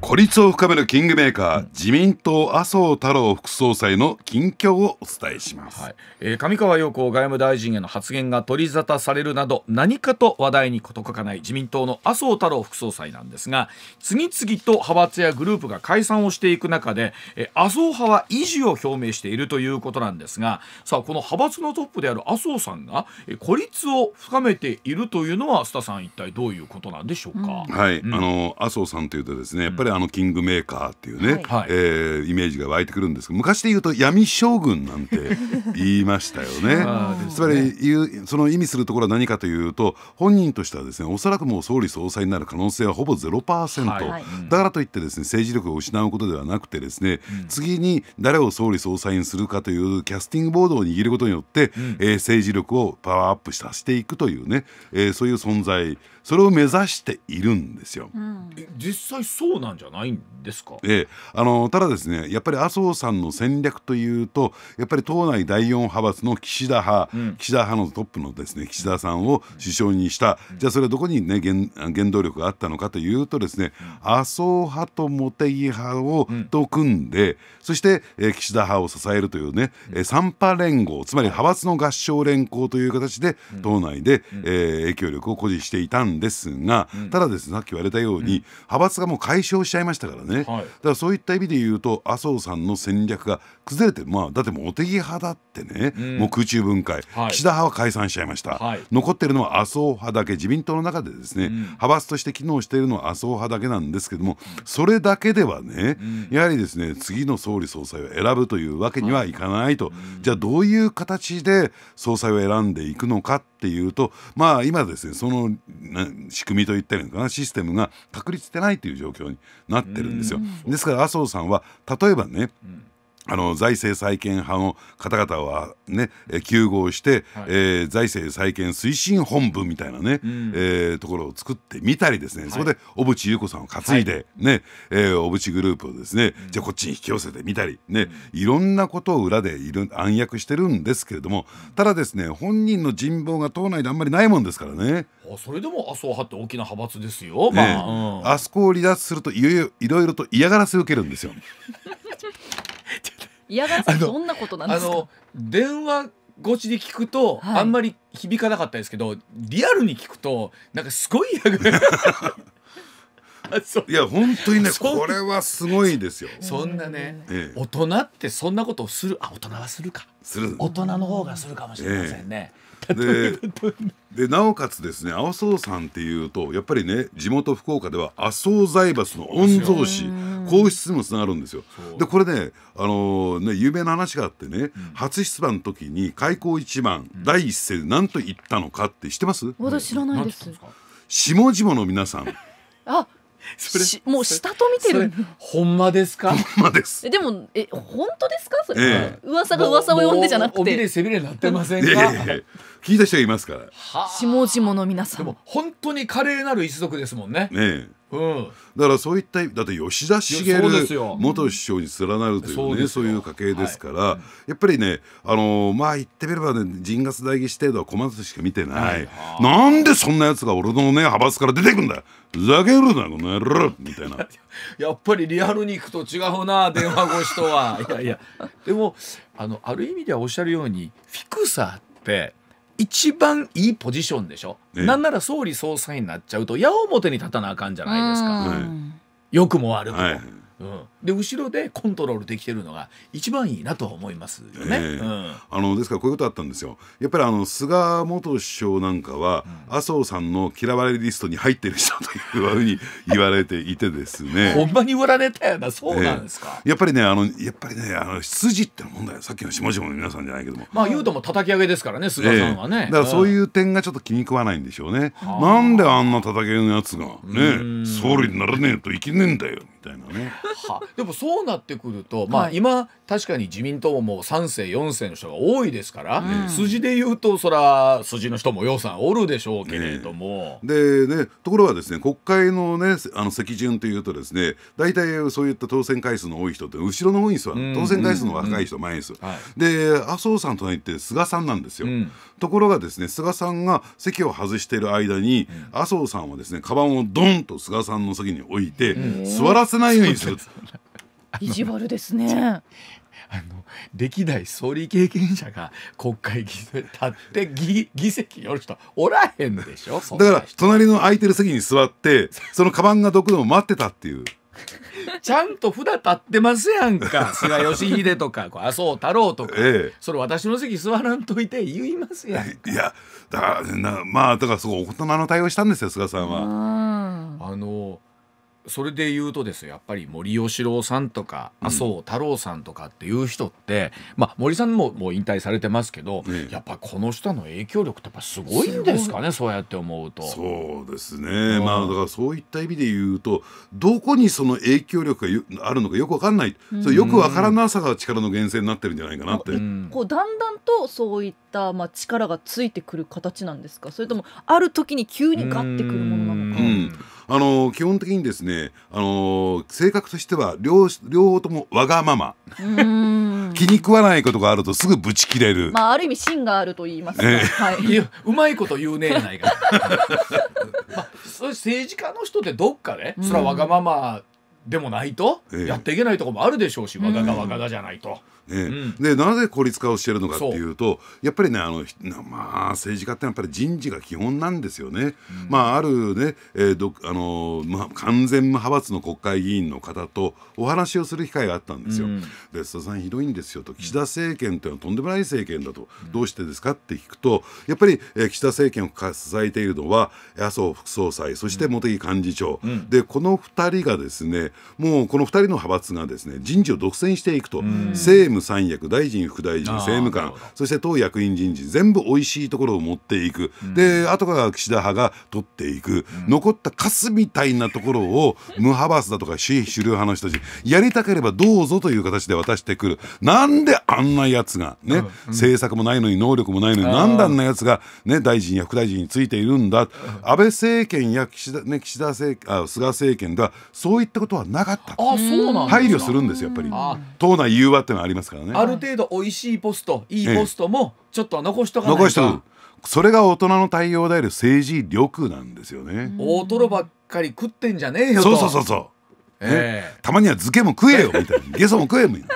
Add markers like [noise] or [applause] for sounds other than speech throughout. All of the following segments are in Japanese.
孤立を深めるキングメーカー、自民党麻生太郎副総裁の近況をお伝えします、はい、えー、上川陽子外務大臣への発言が取り沙汰されるなど何かと話題に事欠かない自民党の麻生太郎副総裁なんですが次々と派閥やグループが解散をしていく中で、えー、麻生派は維持を表明しているということなんですがさあこの派閥のトップである麻生さんが、えー、孤立を深めているというのは須田さん一体どういうことなんでしょうか、うん、はい、うん、あの麻生さんというとですねやっぱりあのキングメーカーっていうね、はい、えー、イメージが湧いてくるんですけど昔で言うと闇将軍なんて言いましたよねつまりその意味するところは何かというと本人としてはですねおそらくもう総理総裁になる可能性はほぼ0%、はい、だからといってですね政治力を失うことではなくてですね、うん、次に誰を総理総裁にするかというキャスティングボードを握ることによって、うん、えー、政治力をパワーアップさせていくというね、えー、そういう存在それを目指しているんですよ、うん、実際そうなんじゃないんですか、ええ、あのただですねやっぱり麻生さんの戦略というとやっぱり党内第4派閥の岸田派、うん、岸田派のトップのですね岸田さんを首相にした、うん、じゃあそれはどこにね原原動力があったのかというとですね麻生派と茂木派をと組んで、そして、えー、岸田派を支えるというね、えー、三派連合つまり派閥の合唱連合という形で党内で、えー、影響力を誇示していたんですが、ただですねさっき言われたように、派閥がもう解消しちゃいましたからね、はい、だからそういった意味で言うと麻生さんの戦略が崩れてまあだって茂木派だってね、もう空中分解、はい、岸田派は解散しちゃいました、はい、残ってるのは麻生派だけ自民党の中でですね、派閥として機能しているのは麻生派だけなんですけどもそれだけではね、やはりですね次の総理総裁を選ぶというわけにはいかないと、じゃあどういう形で総裁を選んでいくのかっていうとまあ今ですねその仕組みと言ってるのかなシステムが確立してないという状況になってるんですよ。ですから麻生さんは例えばね、うんあの財政再建派の方々はね、休合して、はい、えー、財政再建推進本部みたいなね、うん、えー、ところを作ってみたりですね、はい、そこで小渕優子さんを担いでね、はい、えー、小渕グループをですね、うん、じゃあこっちに引き寄せてみたりね、うん、いろんなことを裏でいる暗躍してるんですけれども、ただですね、本人の人望が党内であんまりないもんですからね。あそれでも麻生派って大きな派閥ですよ。ね、まあ、あそこを離脱するといろいろと嫌がらせを受けるんですよ。[laughs] 嫌がらせどんなことなんですか電話越しで聞くと、はい、あんまり響かなかったですけどリアルに聞くとなんかすごい嫌がらせ [laughs] いや本当にねこれはすごいですよそんなね、ええ、大人ってそんなことをするあ大人はするか大人の方がするかもしれませんね、えででなおかつですね青荘さんっていうとやっぱりね地元福岡では麻生財閥の御曹司皇室にもつながるんですよ。でこれね,、あのー、ね有名な話があってね、うん、初出馬の時に開口一番、うん、第一声何と言ったのかって知ってます私知らないです下々の皆さんあそしもう下と見てるほんまですかほんまですえでもえ本当ですかそれ、ええ、噂が噂を呼んでじゃなくて尾びれ背びれなってませんか、え、聞いた人がいますから下々の皆さんでも本当に華麗なる一族ですもんねええうん、だからそういっただって吉田茂元首相に連なるというね、そういう家系ですから、やっぱりねあのまあ言ってみればね陣月代議士程度は小松しか見てない、なんでそんなやつが俺のね派閥から出てくんだふざけるなこの野郎みたいな [laughs] やっぱりリアルに行くと違うな電話越しとはいやいやでもあのある意味ではおっしゃるようにフィクサーって一番いいポジションでしょ、ね、なんなら総理総裁になっちゃうと矢面に立たなあかんじゃないですか、はい、良くも悪くも。はい、うんで後ろでコントロールできてるのが一番いいなと思いますよね、えーうん、あのですからこういうことあったんですよやっぱりあの菅元首相なんかは、うん、麻生さんの嫌われリストに入ってる人というふうに言われていてですね [laughs] ほんまに売られたよなそうなんですか、えー、やっぱりねあのやっぱりねあの羊って問題さっきの下々の皆さんじゃないけどもまあ言うとも叩き上げですからね菅さんはね、えー、だからそういう点がちょっと気に食わないんでしょうね、なんであんな叩き上げのやつがね総理にならねえといけねえんだよみたいなねはでもそうなってくると、まあ、今、はい、確かに自民党も三3世4世の人が多いですから、うん、筋で言うとそら筋の人も予算おるでしょうけれども。ね、でねところがですね国会の,、ね、あの席順というとですね大体そういった当選回数の多い人って後ろの方に座る当選回数の若い人前に座る、で麻生さんと隣って菅さんなんですよ、うん、ところがですね菅さんが席を外している間に、麻生さんはですねカバンをドンと菅さんの席に置いて、座らせないようにする。意地悪ですね。[laughs] あの歴代総理経験者が国会議立って議議席寄る人おらへんでしょだから隣の空いてる席に座って [laughs] そのカバンがどこでも待ってたっていうちゃんと札立ってますやんか [laughs] 菅義偉とか麻生太郎とか、ええ、それ私の席座らんといて言いますやんいやだからまあだからすごい大人の対応したんですよ菅さんは。あのそれで言うとですよやっぱり森喜朗さんとか麻生太郎さんとかっていう人って、うん、まあ、森さんももう引退されてますけど、うん、やっぱこの人の影響力ってやっぱすごいんですかねそうやって思うと。そうですね、うん、まあ、だからそういった意味で言うとどこにその影響力があるのかよく分かんない、それよく分からなさが力の源泉になってるんじゃないかなって。こうだんだんとそういったまあ力がついてくる形なんですかそれともある時に急にガッてくるものなのか。あの基本的にですね、あの性格としては両両方ともわがまま気に食わないことがあるとすぐぶち切れる、まあ、ある意味芯があると言いますか、ね、はい、いうまいこと言うねえないか、[laughs] まあ、政治家の人ってどっかね、それはわがままでもないと、やっていけないとこもあるでしょうし、わががわががじゃないと。ねうん、でなぜ孤立化をしてるのかっていうとやっぱりねあの、まあ、政治家ってやっぱり人事が基本なんですよね。うん、まあ、あるね、えーどあのまあ、完全派閥の国会議員の方とお話をする機会があったんですよ。うん、で須田さんひどいんですよと岸田政権というのはとんでもない政権だと、どうしてですかって聞くとやっぱり、えー、岸田政権を支えているのは麻生副総裁そして茂木幹事長、でこの2人がですねもうこの2人の派閥がですね人事を独占していくと、政務務三役大臣副大臣政務官そして党役員人事全部おいしいところを持っていく、うん、で後から岸田派が取っていく、うん、残ったカスみたいなところを [laughs] 無派閥だとか主主流派の人たちやりたければどうぞという形で渡してくるなんであんなやつがね、うん、政策もないのに能力もないのになんであんなやつが、ね、大臣や副大臣についているんだ安倍政権や岸田,、ね、岸田政あ菅政権ではそういったことはなかったあそうなん配慮するんですやっぱり党内融和ってのはありますますからねある程度美味しいポストいいポストもちょっと残しとかないと、残しとくそれが大人の対応である政治力なんですよね大トロばっかり食ってんじゃねえよそうそうそうそう、えー、ね、たまには漬けも食えよみたいなゲソも食えみたいな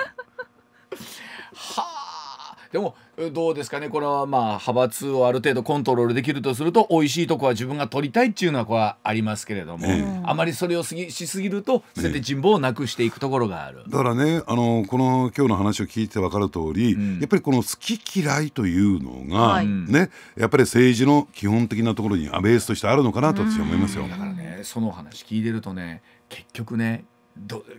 はあでもどうですかねこれはまあ派閥をある程度コントロールできるとすると美味しいとこは自分が取りたいっていうのはこありますけれども、ええ、あまりそれをすぎしすぎるとそれで人望をなくしていくところがある、え、だからねあのこの今日の話を聞いて分かる通り、うん、やっぱりこの好き嫌いというのが、ねやっぱり政治の基本的なところにベースとしてあるのかなと私は思いますよ。だからねその話聞いてるとね結局ね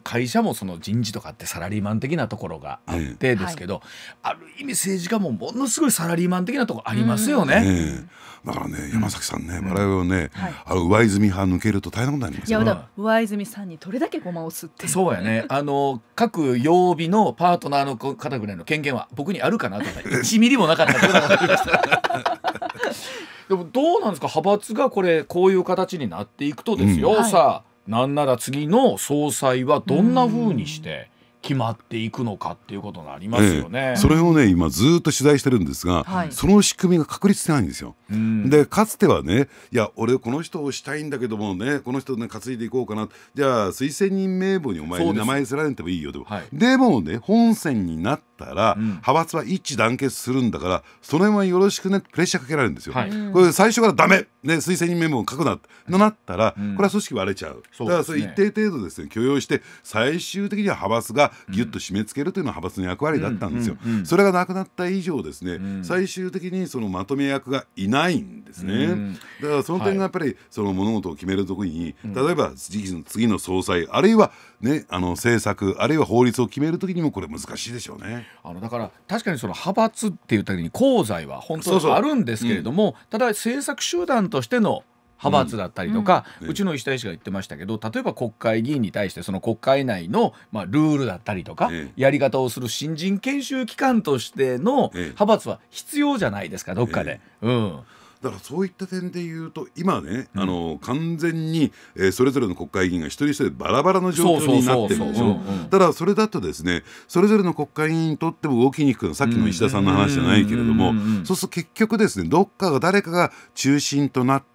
会社もその人事とかってサラリーマン的なところがあってですけど、うんはい、ある意味政治家もものすごいサラリーマン的なところありますよね。だからね山崎さんね、うん、我々をね、はい、あの上泉派抜けると大変なことになりますよ、ね、いや上泉さんにどれだけごまを吸ってそうやねあの各曜日のパートナーの方ぐらいの権限は僕にあるかなとか1 [laughs] ミリもなかった [laughs] でもどうなんですか派閥がこれこういう形になっていくとですよ、はい、さあなんなら次の総裁はどんなふうにして、決まっていくのかっていうことになりますよね、ええ、それをね今ずっと取材してるんですが、はい、その仕組みが確立してないんですよ。うん、でかつてはねいや俺この人をしたいんだけどもねこの人ね担いでいこうかなじゃあ推薦人名簿にお前に名前すられてもいいよでも、はい、でもね本選になったら、うん、派閥は一致団結するんだからその辺はよろしくねプレッシャーかけられるんですよ。はい、これ最初からダメね推薦人名簿を書くななったら、うん、これは組織割れちゃう。だからそれ一定程度ですね許容して最終的には派閥がぎゅっと締め付けるというのは派閥の役割だったんですよ。それがなくなった以上ですね、最終的にそのまとめ役がいないんですね。だからその点がやっぱりその物事を決めるときに、例えば次の総裁あるいはねあの政策あるいは法律を決めるときにもこれ難しいでしょうね。あのだから確かにその派閥っていう時に功罪は本当にあるんですけれども、ただ政策集団としての派閥だったりとか、うんうちの石田医師が言ってましたけど例えば国会議員に対してその国会内の、まあ、ルールだったりとか、ええ、やり方をする新人研修機関としての派閥は必要じゃないですかどっかで。え、うんだからそういった点で言うと今ね、うん、あの完全に、えー、それぞれの国会議員が一人一人バラバラの状況になってるんでしょただそれだとですねそれぞれの国会議員にとっても動きにくいさっきの石田さんの話じゃないけれどもそうすると結局ですねどっかが誰かが中心となって、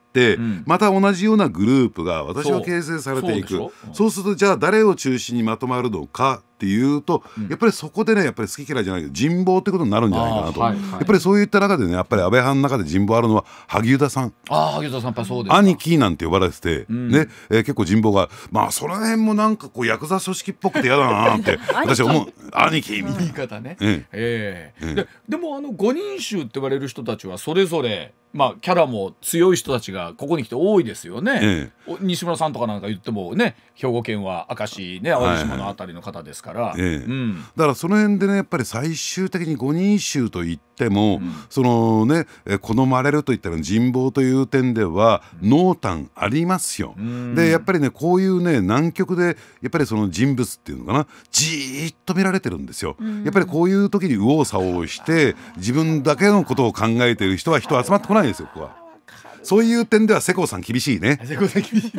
また同じようなグループが私は形成されていくそうするとじゃあ誰を中心にまとまるのかっていうと、うん、やっぱりそこでねやっぱり好き嫌いじゃないけど人望ってことになるんじゃないかなと、はいはい、やっぱりそういった中でねやっぱり安倍派の中で人望あるのは萩生田さんあ萩生田さんやっぱそうです兄貴なんて呼ばれてて、うん、ねえー、結構人望がまあその辺もなんかこうヤクザ組織っぽくて嫌だなって [laughs] 私は思う兄貴みたいな言い方ね、ええええ、ででもあの五人衆って言われる人たちはそれぞれまあ、キャラも強い人たちがここに来て多いですよね、ええ、西村さんとかなんか言ってもね兵庫県は明石ね淡路島の辺りの方ですから。から、ええうん、だからその辺でねやっぱり最終的に5人衆といっても、うん、そのね好まれるといったら人望という点では濃淡ありますよ。うん、でやっぱりねこういうね南極でやっぱりその人物っていうのかなじっと見られてるんですよ。やっぱりこういう時に右往左往して自分だけのことを考えている人は人集まってこないんですよここは。そういう点では世耕さん厳しいね。さん厳しい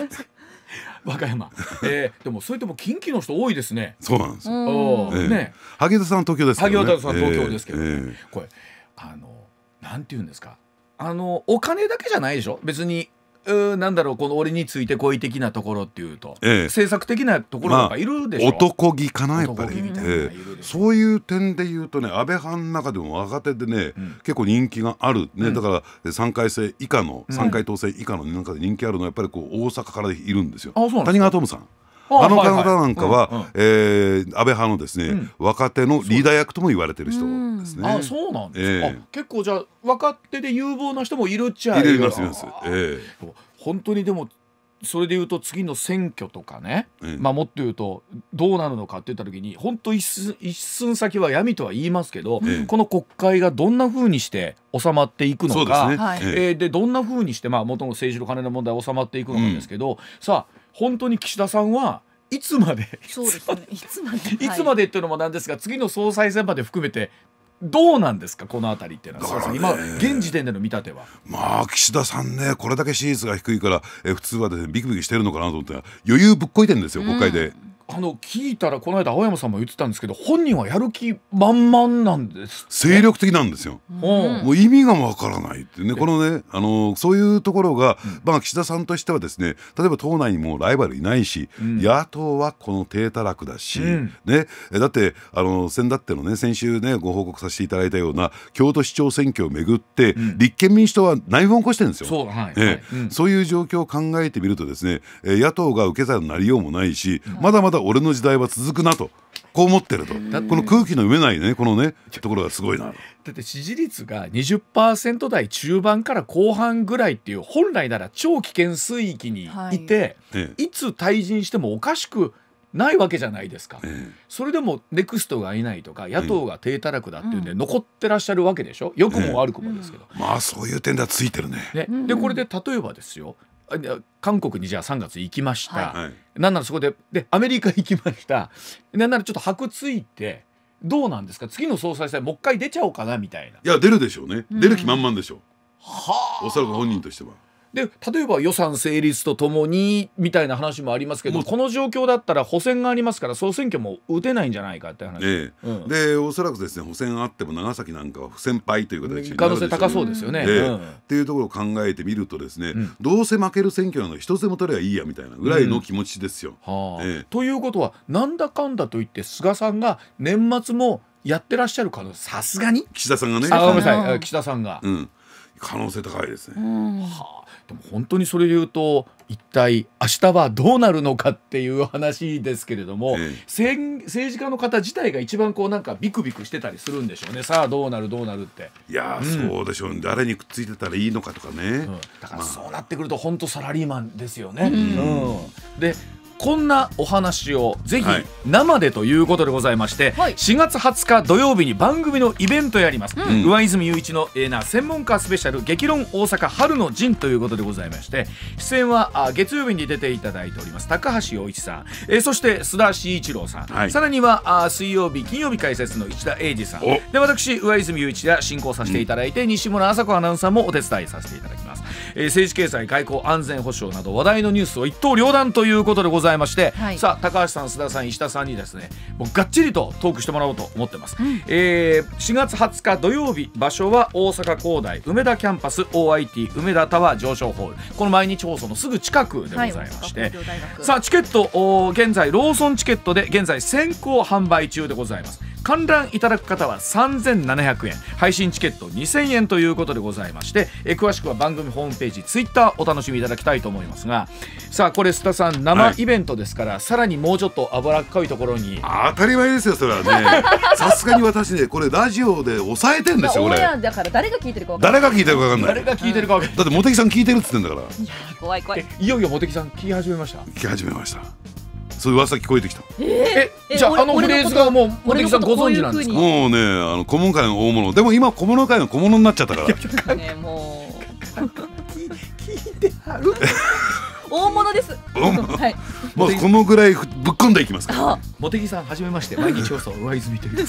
[laughs] 和歌山、えー、でもそういっても近畿の人多いですねそうなんですよ、えー、ね萩田さん東京ですけど、ね、萩田さん東京ですけど、ねえー、これあのなんて言うんですかあのお金だけじゃないでしょ別にうなんだろうこの俺についてこい的なところっていうと、ええ、政策的なところがいるでしょ、まあ、男気かなやっぱり、ええ、そういう点で言うとね安倍派の中でも若手でね、うん、結構人気がある、ね、うん、だから3回生以下の3回当選以下の中で人気あるのはやっぱりこう大阪からいるんですよ、うん、谷川トムさん。あの方なんかは安倍派のですね若手のリーダー役とも言われてる人ですね。あそうなんですか。結構じゃ若手で有望な人もいるっちゃいる。いますいます。本当にでもそれでいうと次の選挙とかね、まあ、もっと言うとどうなるのかって言った時に本当一寸先は闇とは言いますけど、この国会がどんなふうにして収まっていくのかで、ねえでどんなふうにしてまあ、元の政治の金の問題収まっていくのかですけど、さあ本当に岸田さんはいつまでそうですねいつまで [laughs] いつまでっていうのもなんですが次の総裁選まで含めてどうなんですかこの辺りっていうのは、ね、今現時点での見立てはまあ岸田さんねこれだけ支持率が低いからえ普通は、ね、ビクビクしてるのかなと思ったら余裕ぶっこいてるんですよ国会で。うんあの聞いたらこの間青山さんも言ってたんですけど本人はやる気満々なんです、精力的なんですよ、うん、もう意味がわからないってねこのねあのそういうところが、まあ、岸田さんとしてはですね例えば党内にもライバルいないし、うん、野党はこの低たらくだし、うん、ね、だってあの先だってのね先週ねご報告させていただいたような京都市長選挙をめぐって、立憲民主党は内紛を起こしてるんですよそうはいねはい、そういう状況を考えてみるとですね野党が受け皿になりようもないし、まだまだ俺の時代は続くなとこう思ってるとこの空気の読めないねこのねところがすごいなだって支持率が20%台中盤から後半ぐらいっていう本来なら超危険水域にいて、はい、いつ退陣してもおかしくないわけじゃないですか、ええ、それでもネクストがいないとか野党が低たらくだっていうんで残ってらっしゃるわけでしょよくも悪くもですけど、え、まあそういう点ではついてるね、ね、でこれで例えばですよ韓国にじゃあ3月行きました、はい、なんならそこででアメリカ行きましたなんならちょっと箔ついてどうなんですか次の総裁選もう一回出ちゃおうかなみたいないや出るでしょうね、出る気満々でしょう、はあおそらく本人としては。で例えば予算成立とともにみたいな話もありますけどこの状況だったら補選がありますから総選挙も打てないんじゃないかって話、ええうん、でおそらくですね補選あっても長崎なんかは不先輩という形になるでしょう可能性高そうですよね、うん、っていうところを考えてみるとですね、うん、どうせ負ける選挙なの一つでも取ればいいやみたいなぐらいの気持ちですよ。はあええということはなんだかんだと言って菅さんが年末もやってらっしゃる可能さすがに岸田さんがねあごめんなさい岸田さんが、うん、可能性高いですね。はあ本当にそれ言うと一体明日はどうなるのかっていう話ですけれども、ええ、政治家の方自体が一番こうなんかビクビクしてたりするんでしょうねさあどうなるどうなるっていや、うん、そうでしょう、ね、誰にくっついてたらいいのかとかね、うん、だからそうなってくると本当サラリーマンですよね、うん、でこんなお話をぜひ生でということでございまして、はい、4月20日土曜日に番組のイベントやります、うん、上泉雄一のエーナ専門家スペシャル激論大阪春の陣ということでございまして出演はあ月曜日に出ていただいております高橋洋一さん、えー、そして須田慎一郎さん、はい、さらにはあ水曜日金曜日解説の市田英二さんで私上泉雄一が進行させていただいて、うん、西村麻子アナウンサーもお手伝いさせていただきます、えー、政治経済外交安全保障など話題のニュースを一刀両断ということでございますざいまして、はい、さあ高橋さん須田さん石田さんにですねもうがっちりとトークしてもらおうと思ってます、うん、えー、4月20日土曜日場所は大阪工大梅田キャンパス OIT 梅田タワー上昇ホールこの毎日放送のすぐ近くでございまして、はい、さあチケット現在ローソンチケットで現在先行販売中でございます観覧いただく方は3700円配信チケット2000円ということでございましてえ詳しくは番組ホームページツイッターお楽しみいただきたいと思いますがさあこれ須田さん生イベントですから、はい、さらにもうちょっと脂っこいところに当たり前ですよそれはね [laughs] さすがに私ねこれラジオで抑えてんですよこれだから誰が聞いてるかか分かんない誰が聞いてるか分かんない、だって茂木さん聞いてるっつってんだからいや怖い怖いいよいよ茂木さん聞き始めました聞き始めましたそういう噂聞こえてきたええじゃああのフレーズがもう茂木さんご存知なんですかもうねあの古文会の大物でも今小物会の小物になっちゃったからねもう聞いてはる大物です。はい。もうこのぐらいぶっ込んでいきますから。茂木さん、はじめまして、毎日放送、上泉という。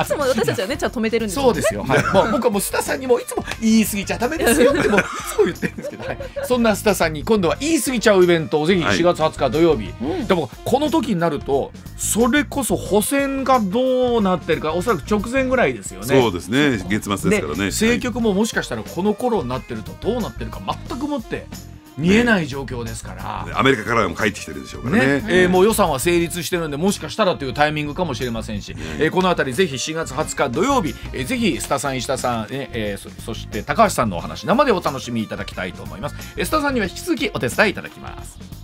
いつも私たちはね、ちゃん止めてるんですそうですよ。はい。僕はもう須田さんにもいつも言い過ぎちゃダメですよって [laughs] もういつも言ってるんですけど、はい。そんな須田さんに今度は言い過ぎちゃうイベントをぜひ4月20日土曜日。はい、でもこの時になるとそれこそ補選がどうなってるかおそらく直前ぐらいですよね。そうですね。月末ですからね。政局ももしかしたらこの頃になってるとどうなってるか全くもって。見えない状況ですから、ね、アメリカからも帰ってきてるでしょうからねね、えー、もう予算は成立してるんでもしかしたらというタイミングかもしれませんし、ね、えー、この辺りぜひ4月20日土曜日、えー、ぜひスタさん石田さん、ええー、そそして高橋さんのお話生でお楽しみいただきたいと思います、えー、スタさんには引き続きお手伝いいただきます。